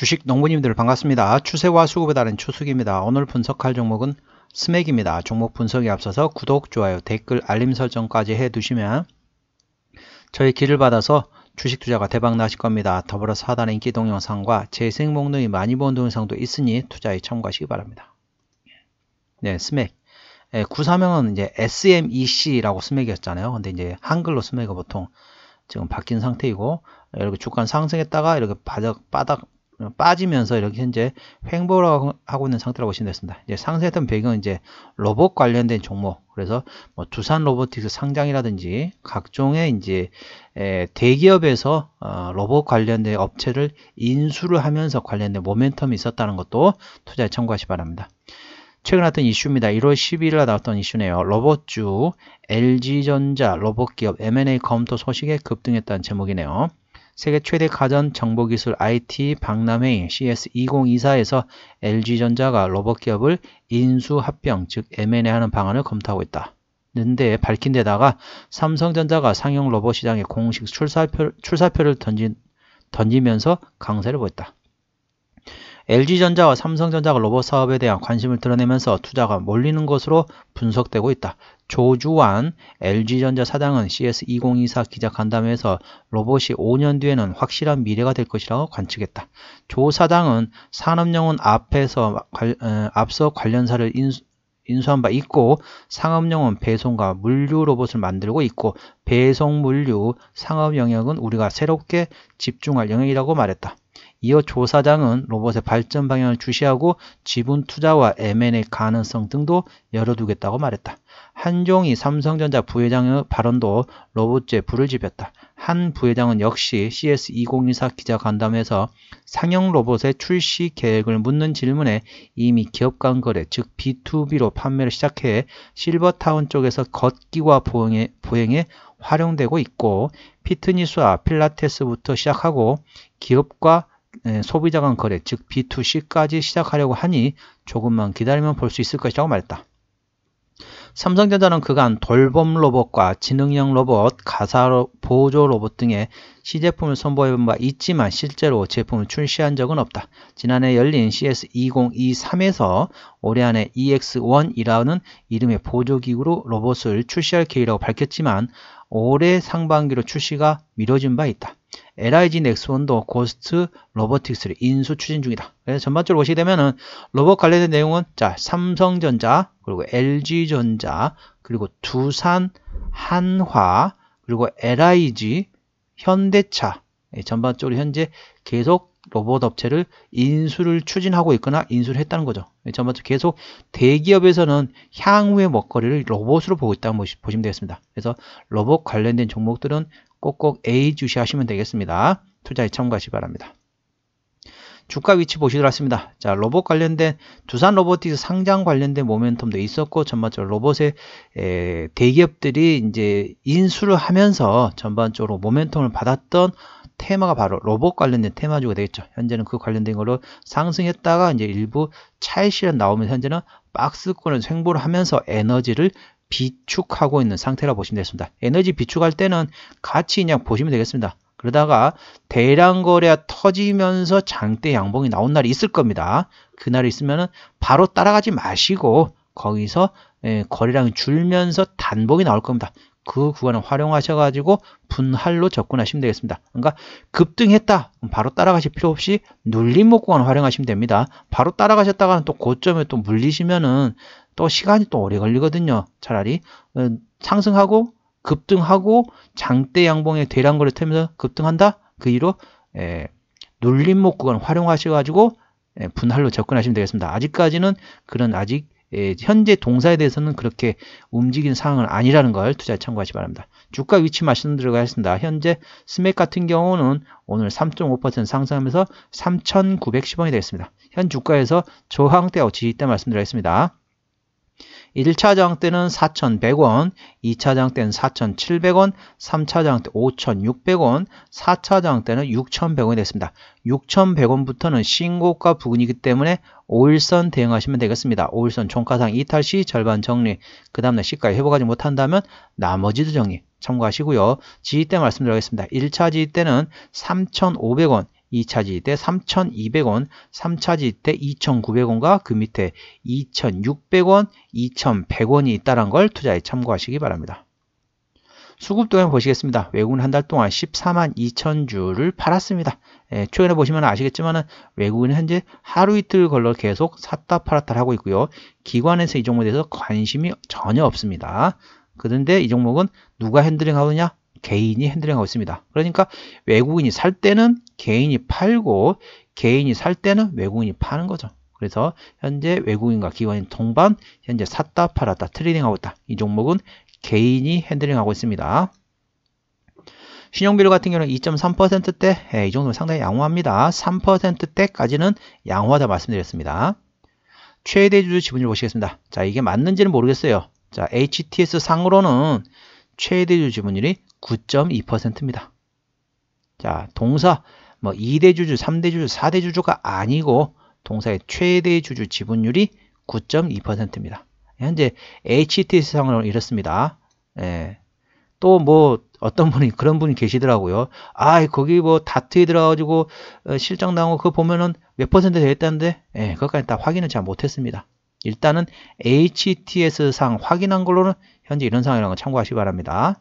주식 농부님들 반갑습니다. 추세와 수급에 따른 추수입니다 오늘 분석할 종목은 스맥입니다. 종목 분석에 앞서서 구독, 좋아요, 댓글, 알림 설정까지 해두시면 저희 길을 받아서 주식 투자가 대박 나실 겁니다. 더불어사단에 인기 동영상과 재생 목록이 많이 본 동영상도 있으니 투자에 참고하시기 바랍니다. 네, 스맥. 예, 구사명은 이제 SMEC라고 스맥이었잖아요. 근데 이제 한글로 스맥은 보통 지금 바뀐 상태이고 이렇게 주가 상승했다가 이렇게 바닥 바닥 어, 빠지면서 이렇게 현재 횡보를 하고 있는 상태라고 보시면 되습니다 이제 상세했던 배경은 이제 로봇 관련된 종목, 그래서 뭐 두산 로보틱스 상장이라든지 각종의 이제 대기업에서 어, 로봇 관련된 업체를 인수를 하면서 관련된 모멘텀이 있었다는 것도 투자에 참고하시 바랍니다. 최근 났던 이슈입니다. 1월 12일 날 나왔던 이슈네요. 로봇주 LG전자 로봇기업 M&A 검토 소식에 급등했다는 제목이네요. 세계 최대 가전 정보기술 IT 박람회인 CS 2024에서 LG전자가 로봇기업을 인수합병, 즉 M&A하는 방안을 검토하고 있다. 는데 밝힌 데다가 삼성전자가 상용 로봇 시장에 공식 출사표, 를 던지면서 강세를 보였다. LG전자와 삼성전자가 로봇 사업에 대한 관심을 드러내면서 투자가 몰리는 것으로 분석되고 있다. 조주환 LG전자 사장은 CS2024 기자간담회에서 로봇이 5년 뒤에는 확실한 미래가 될 것이라고 관측했다. 조 사장은 산업용은 앞에서 어, 앞서 관련사를 인수, 인수한 바 있고 상업용은 배송과 물류 로봇을 만들고 있고 배송 물류 상업 영역은 우리가 새롭게 집중할 영역이라고 말했다. 이어 조사장은 로봇의 발전 방향을 주시하고 지분 투자와 M&A 가능성 등도 열어두겠다고 말했다. 한종희 삼성전자 부회장의 발언도 로봇제 불을 지폈다. 한 부회장은 역시 CS2024 기자간담회에서 상용 로봇의 출시 계획을 묻는 질문에 이미 기업 간 거래, 즉 B2B로 판매를 시작해 실버타운 쪽에서 걷기와 보행에, 보행에 활용되고 있고 피트니스와 필라테스부터 시작하고 기업과 예, 소비자 간 거래, 즉 B2C까지 시작하려고 하니 조금만 기다리면 볼 수 있을 것이라고 말했다. 삼성전자는 그간 돌봄 로봇과 지능형 로봇, 가사 로, 보조 로봇 등의 시제품을 선보여본 바 있지만 실제로 제품을 출시한 적은 없다. 지난해 열린 CS2023에서 올해 안에 EX1이라는 이름의 보조기구로 로봇을 출시할 계획이라고 밝혔지만 올해 상반기로 출시가 미뤄진 바 있다. LIG 넥스원도 고스트 로보틱스를 인수 추진 중이다. 그래서 전반적으로 보시게 되면은 로봇 관련된 내용은 자 삼성전자 그리고 LG전자 그리고 두산 한화 그리고 LIG 현대차 예, 전반적으로 현재 계속 로봇 업체를 인수를 추진하고 있거나 인수를 했다는 거죠. 예, 전번적 계속 대기업에서는 향후의 먹거리를 로봇으로 보고 있다고 보시면 되겠습니다. 그래서 로봇 관련된 종목들은 꼭꼭 A 주시하시면 되겠습니다. 투자에 참고하시기 바랍니다. 주가 위치 보시도록 하겠습니다. 자, 로봇 관련된 두산 로보틱스 상장 관련된 모멘텀도 있었고 전반적으로 로봇의 에, 대기업들이 이제 인수를 하면서 전반적으로 모멘텀을 받았던 테마가 바로 로봇 관련된 테마주가 되겠죠. 현재는 그 관련된 걸로 상승했다가 이제 일부 차익실현 나오면서 현재는 박스권을 횡보를 하면서 에너지를 비축하고 있는 상태라 고 보시면 되겠습니다. 에너지 비축할 때는 같이 그냥 보시면 되겠습니다. 그러다가 대량 거래가 터지면서 장대 양봉이 나온 날이 있을 겁니다. 그날이 있으면 바로 따라가지 마시고 거기서 예, 거래량이 줄면서 단봉이 나올 겁니다. 그 구간을 활용하셔가지고 분할로 접근하시면 되겠습니다. 그러니까 급등했다. 바로 따라가실 필요 없이 눌림목 구간 을 활용하시면 됩니다. 바로 따라가셨다가는 또 고점에 또 물리시면은 또 시간이 또 오래 걸리거든요. 차라리 어, 상승하고 급등하고 장대 양봉에 대량거래 태면서 급등한다. 그 이로 에, 예, 눌림목 구간 을 활용하셔가지고 예, 분할로 접근하시면 되겠습니다. 아직까지는 그런 아직 예, 현재 동사에 대해서는 그렇게 움직이는 상황은 아니라는 걸 투자에 참고하시 기 바랍니다. 주가 위치 말씀드리겠습니다. 현재 스맥 같은 경우는 오늘 3.5% 상승하면서 3,910원이 되었습니다현 주가에서 저항대와 지지대 말씀드리겠습니다. 1차장 때는 4,100원, 2차장 때는 4,700원, 3차장 때 5,600원, 4차장 때는 6,100원이 됐습니다. 6,100원부터는 신고가 부근이기 때문에 5일선 대응하시면 되겠습니다. 5일선 종가상 이탈 시 절반 정리, 그 다음날 시가에 회복하지 못한다면 나머지도 정리 참고하시고요. 지지대 말씀드리겠습니다. 1차 지지대는 3,500원, 2차지일 때 3,200원, 3차지일 때 2,900원과 그 밑에 2,600원, 2,100원이 있다는 걸 투자에 참고하시기 바랍니다. 수급 동향 보시겠습니다. 외국인한 달 동안 14만 2천 주를 팔았습니다. 예, 최근에 보시면 아시겠지만 외국은 인 현재 하루 이틀 걸러 계속 샀다 팔았다 하고 있고요. 기관에서 이 종목에 대해서 관심이 전혀 없습니다. 그런데 이 종목은 누가 핸들링 하느냐? 개인이 핸들링하고 있습니다. 그러니까 외국인이 살 때는 개인이 팔고 개인이 살 때는 외국인이 파는 거죠. 그래서 현재 외국인과 기관인 동반 현재 샀다 팔았다 트레이딩하고 있다. 이 종목은 개인이 핸들링하고 있습니다. 신용비율 같은 경우는 2.3%대 예, 이 정도면 상당히 양호합니다. 3%대까지는 양호하다 말씀드렸습니다. 최대 주주 지분율 보시겠습니다. 자 이게 맞는지는 모르겠어요. 자 HTS 상으로는 최대주 지분율이 9.2%입니다. 자, 동사 뭐 2대주주, 3대주주, 4대주주가 아니고 동사의 최대주주 지분율이 9.2%입니다. 현재 HT s 상 시장은 이렇습니다. 예. 또뭐 어떤 분이 그런 분이 계시더라고요. 아, 거기 뭐 다트에 들어가지고 실적 나온 거 그거 보면은 몇 퍼센트 되겠다는데, 예, 그것까지 다 확인을 잘 못했습니다. 일단은 HTS상 확인한 걸로는 현재 이런 상황이라는 걸 참고하시기 바랍니다.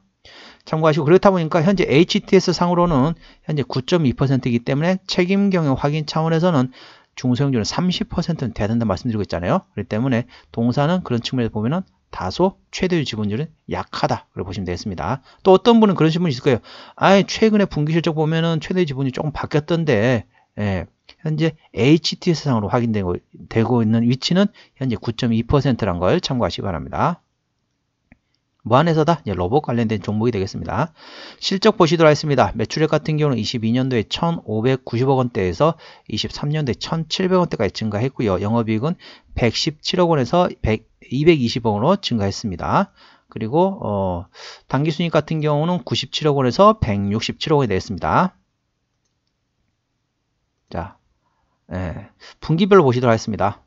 참고하시고 그렇다 보니까 현재 HTS 상으로는 현재 9.2%이기 때문에 책임 경영 확인 차원에서는 중소형주는 30%는 돼야 된다 말씀드리고 있잖아요. 그렇기 때문에 동사는 그런 측면에서 보면은 다소 최대주 지분율은 약하다. 그렇게 보시면 되겠습니다. 또 어떤 분은 그런 질문이 있을 거예요. 아예 최근에 분기 실적 보면은 최대 지분이 조금 바뀌었던데, 예, 현재 HT 세상으로 확인되고 되고 있는 위치는 현재 9.2%란 걸 참고하시기 바랍니다. 무한에서다 뭐 예, 로봇 관련된 종목이 되겠습니다. 실적 보시도록 하겠습니다. 매출액 같은 경우는 22년도에 1,590억 원대에서 23년도에 1,700원대까지 억 증가했고요. 영업이익은 117억 원에서 100, 220억 원으로 증가했습니다. 그리고 어, 단기순익 같은 경우는 97억 원에서 167억 원이 되었습니다. 예, 분기별로 보시도록 하겠습니다.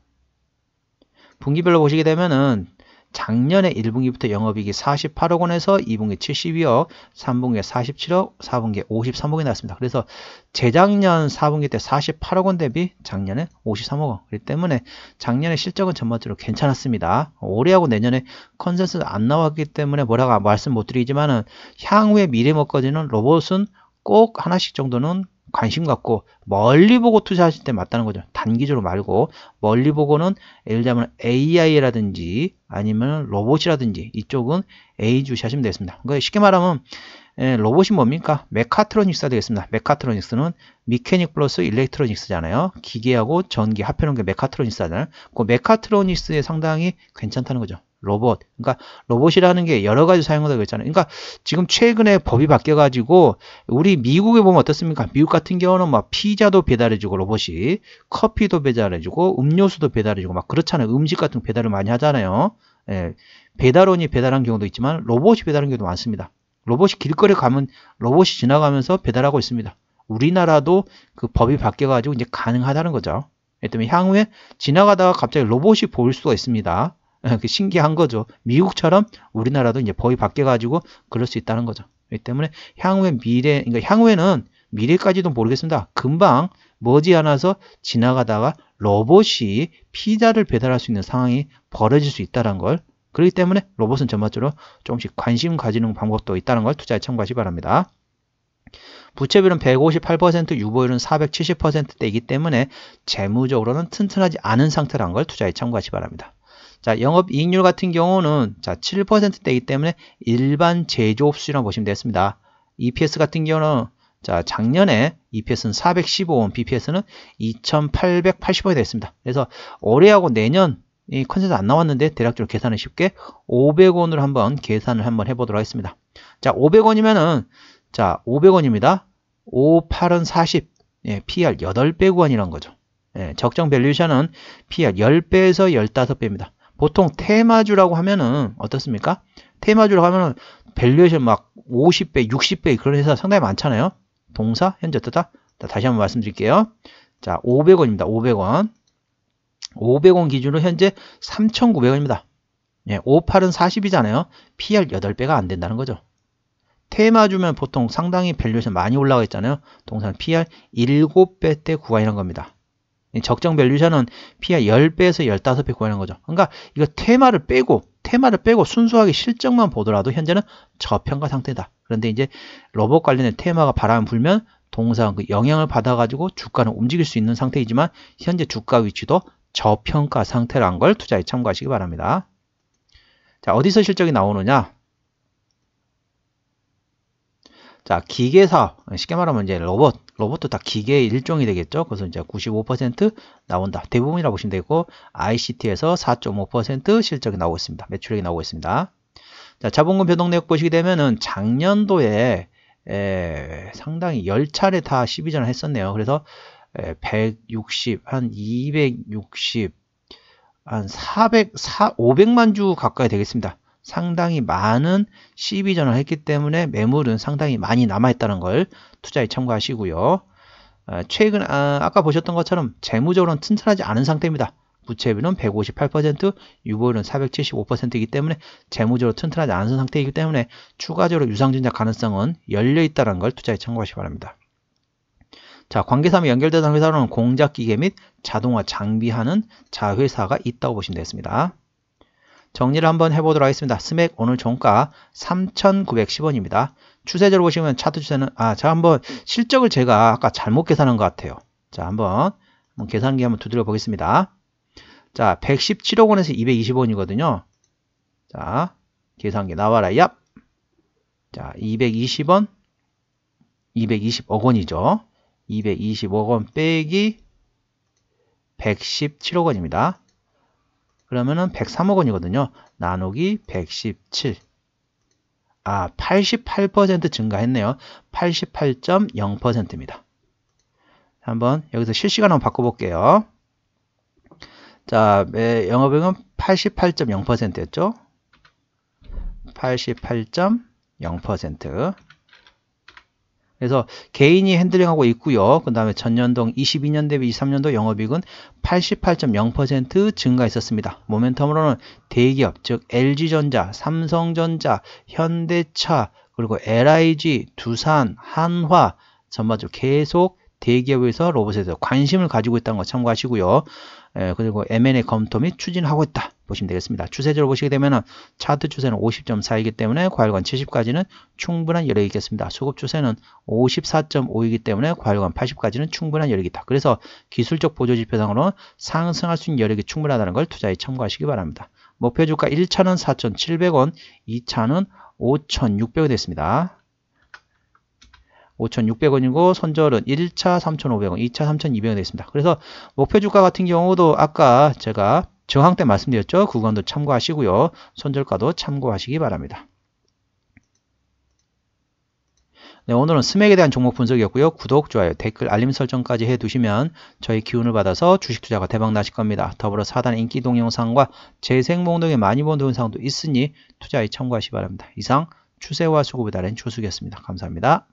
분기별로 보시게 되면은 작년에 1분기부터 영업이익이 48억 원에서 2분기 72억, 3분기 47억, 4분기 53억이 나왔습니다. 그래서 재작년 4분기 때 48억 원 대비 작년에 53억 원. 그렇기 때문에 작년에 실적은 전반적으로 괜찮았습니다. 올해하고 내년에 컨센서스 안 나왔기 때문에 뭐라고 말씀 못 드리지만은 향후에 미래 먹거지는 로봇은 꼭 하나씩 정도는 관심 갖고 멀리 보고 투자하실 때 맞다는 거죠. 단기적으로 말고 멀리 보고는 예를 들면 AI라든지 아니면 로봇이라든지 이쪽은 A 주시하시면 되겠습니다. 그러니까 쉽게 말하면 예, 로봇이 뭡니까? 메카트로닉스가 되겠습니다. 메카트로닉스는 미케닉 플러스 일렉트로닉스잖아요. 기계하고 전기 합해놓은 게 메카트로닉스잖아요. 그 메카트로닉스에 상당히 괜찮다는 거죠. 로봇. 그러니까 로봇이라는 게 여러 가지 사용하다고 했잖아요. 그러니까 지금 최근에 법이 바뀌어가지고 우리 미국에 보면 어떻습니까? 미국 같은 경우는 막 피자도 배달해주고 로봇이 커피도 배달해주고 음료수도 배달해주고 막 그렇잖아요. 음식 같은 거 배달을 많이 하잖아요. 예, 배달원이 배달한 경우도 있지만 로봇이 배달한 경우도 많습니다. 로봇이 길거리 가면 로봇이 지나가면서 배달하고 있습니다. 우리나라도 그 법이 바뀌어가지고 이제 가능하다는 거죠. 때문에 향후에 지나가다가 갑자기 로봇이 보일 수가 있습니다. 그 신기한 거죠. 미국처럼 우리나라도 이제 법이 바뀌어가지고 그럴 수 있다는 거죠. 그렇기 때문에 향후의 미래, 그러니까 향후에는 미래까지도 모르겠습니다. 금방 머지않아서 지나가다가 로봇이 피자를 배달할 수 있는 상황이 벌어질 수 있다는 걸 그렇기 때문에 로봇은 전반적으로 조금씩 관심 가지는 방법도 있다는 걸 투자에 참고하시 기 바랍니다. 부채비율은 158%, 유보율은 470%대이기 때문에 재무적으로는 튼튼하지 않은 상태라는 걸 투자에 참고하시 기 바랍니다. 자, 영업이익률 같은 경우는 자, 7%대이기 때문에 일반 제조업 수준이라고 보시면 되겠습니다. EPS 같은 경우는 자, 작년에 EPS는 415원, BPS는 2880원이 됐습니다. 그래서 올해하고 내년 이컨셉서안 나왔는데 대략적으로 계산을 쉽게 500원으로 한번 계산을 한번 해보도록 하겠습니다. 자, 500원이면은 자, 500원입니다. 5, 8은 40, 예, PR 8배 구간이란 거죠. 예, 적정 밸류션은 PR 10배에서 15배입니다. 보통 테마주라고 하면은 어떻습니까? 테마주라고 하면은 밸류에이션 막 50배, 60배 그런 회사 상당히 많잖아요. 동사 현재 어떻다? 다시 한번 말씀드릴게요. 자, 500원입니다. 500원. 500원 기준으로 현재 3,900원입니다. 예, 58은 40이잖아요. PR 8배가 안 된다는 거죠. 테마주면 보통 상당히 밸류에이션 많이 올라가 있잖아요. 동사는 PR 7배 때구간이란 겁니다. 적정 밸류션은 P가 10배에서 15배 구하는 거죠. 그러니까 이거 테마를 빼고 테마를 빼고 순수하게 실적만 보더라도 현재는 저평가 상태다. 그런데 이제 로봇 관련된 테마가 바람 불면 동상 그 영향을 받아가지고 주가는 움직일 수 있는 상태이지만 현재 주가 위치도 저평가 상태란 걸 투자에 참고하시기 바랍니다. 자 어디서 실적이 나오느냐? 자 기계사업 쉽게 말하면 이제 로봇 로봇도 다 기계의 일종이 되겠죠. 그래서 이제 95% 나온다. 대부분이라고 보시면 되고 ICT에서 4.5% 실적이 나오고 있습니다. 매출액이 나오고 있습니다. 자, 자본금 변동 내역 보시게 되면은 작년도에 에, 상당히 10차례 다 12전을 했었네요. 그래서 에, 160, 한 260, 한 400, 4, 500만 주 가까이 되겠습니다. 상당히 많은 시입 이전을 했기 때문에 매물은 상당히 많이 남아있다는 걸 투자에 참고하시고요. 아, 최근 아, 까 보셨던 것처럼 재무적으로는 튼튼하지 않은 상태입니다. 부채비는 158%, 유보율은 475%이기 때문에 재무적으로 튼튼하지 않은 상태이기 때문에 추가적으로 유상증자 가능성은 열려있다는 걸 투자에 참고하시기 바랍니다. 자, 관계사및 연결된는 회사로는 공작기계 및 자동화 장비하는 자회사가 있다고 보시면 되겠습니다. 정리를 한번 해보도록 하겠습니다. 스맥 오늘 종가 3,910원입니다. 추세적으로 보시면 차트 추세는 아, 자 한번 실적을 제가 아까 잘못 계산한 것 같아요. 자, 한번, 한번 계산기 한번 두드려 보겠습니다. 자, 117억 원에서 220원이거든요. 자, 계산기 나와라. 얍. 자, 220원 220억 원이죠. 220억 원 빼기 117억 원입니다. 그러면은 103억 원이거든요. 나누기 117. 아, 88% 증가했네요. 88.0%입니다. 한번 여기서 실시간 한번 바꿔볼게요. 자, 영업액은 88.0%였죠? 88.0% 그래서 개인이 핸들링하고 있고요. 그 다음에 전년동 22년 대비 23년도 영업이익은 88.0% 증가했었습니다. 모멘텀으로는 대기업, 즉 LG전자, 삼성전자, 현대차, 그리고 LIG, 두산, 한화 전반적으로 계속 대기업에서 로봇에 대해서 관심을 가지고 있다는 거 참고하시고요. 예, 에, 그리고 M&A 검토 및 추진하고 있다. 보시면 되겠습니다. 추세적으로 보시게 되면 은 차트 추세는 50.4이기 때문에 과열관 70까지는 충분한 여력이 있겠습니다. 수급 추세는 54.5이기 때문에 과열관 80까지는 충분한 여력이 있다. 그래서 기술적 보조지표상으로 상승할 수 있는 여력이 충분하다는 걸 투자에 참고하시기 바랍니다. 목표주가 1차는 4,700원, 2차는 5 6 0 0원 됐습니다. 5,600원이고 선절은 1차 3,500원, 2차 3 2 0 0원됐습니다 그래서 목표 주가 같은 경우도 아까 제가 저항 때 말씀드렸죠. 그 구간도 참고하시고요. 손절가도 참고하시기 바랍니다. 네, 오늘은 스맥에 대한 종목 분석이었고요. 구독, 좋아요, 댓글, 알림 설정까지 해두시면 저희 기운을 받아서 주식 투자가 대박 나실 겁니다. 더불어 사단 인기 동영상과 재생 목동에 많이 본 동영상도 있으니 투자에 참고하시기 바랍니다. 이상 추세와 수급에 따조숙이었습니다 감사합니다.